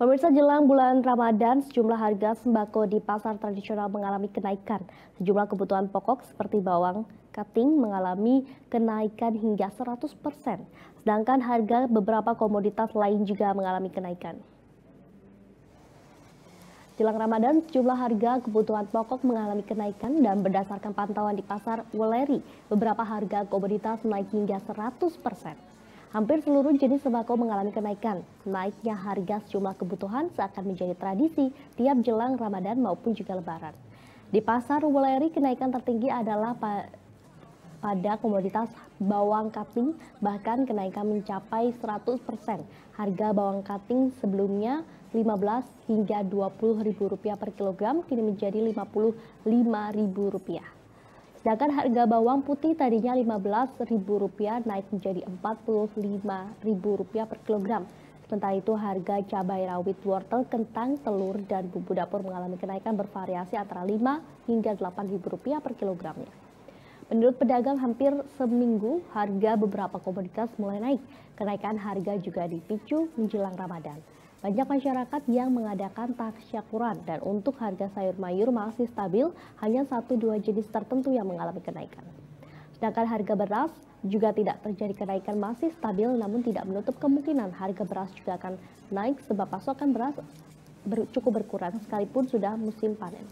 Pemirsa jelang bulan Ramadan, sejumlah harga sembako di pasar tradisional mengalami kenaikan. Sejumlah kebutuhan pokok seperti bawang, kating mengalami kenaikan hingga 100%. Sedangkan harga beberapa komoditas lain juga mengalami kenaikan. Jelang Ramadan, sejumlah harga kebutuhan pokok mengalami kenaikan dan berdasarkan pantauan di pasar Weleri, beberapa harga komoditas naik hingga 100 persen. Hampir seluruh jenis sembako mengalami kenaikan. Naiknya harga sejumlah kebutuhan seakan menjadi tradisi tiap jelang Ramadan maupun juga Lebaran. Di pasar Wuleri kenaikan tertinggi adalah pada komoditas bawang kating, bahkan kenaikan mencapai 100%. Harga bawang kating sebelumnya 15 hingga 20 ribu rupiah per kilogram kini menjadi 55 ribu rupiah. Sedangkan harga bawang putih tadinya Rp15.000 naik menjadi Rp45.000 per kilogram. Sementara itu harga cabai rawit, wortel, kentang, telur, dan bumbu dapur mengalami kenaikan bervariasi antara Rp5 hingga Rp8.000 per kilogramnya. Menurut pedagang hampir seminggu harga beberapa komoditas mulai naik. Kenaikan harga juga dipicu menjelang Ramadan. Banyak masyarakat yang mengadakan taksyakuran dan untuk harga sayur mayur masih stabil, hanya satu dua jenis tertentu yang mengalami kenaikan. Sedangkan harga beras juga tidak terjadi kenaikan masih stabil namun tidak menutup kemungkinan harga beras juga akan naik sebab pasokan beras ber cukup berkurang sekalipun sudah musim panen.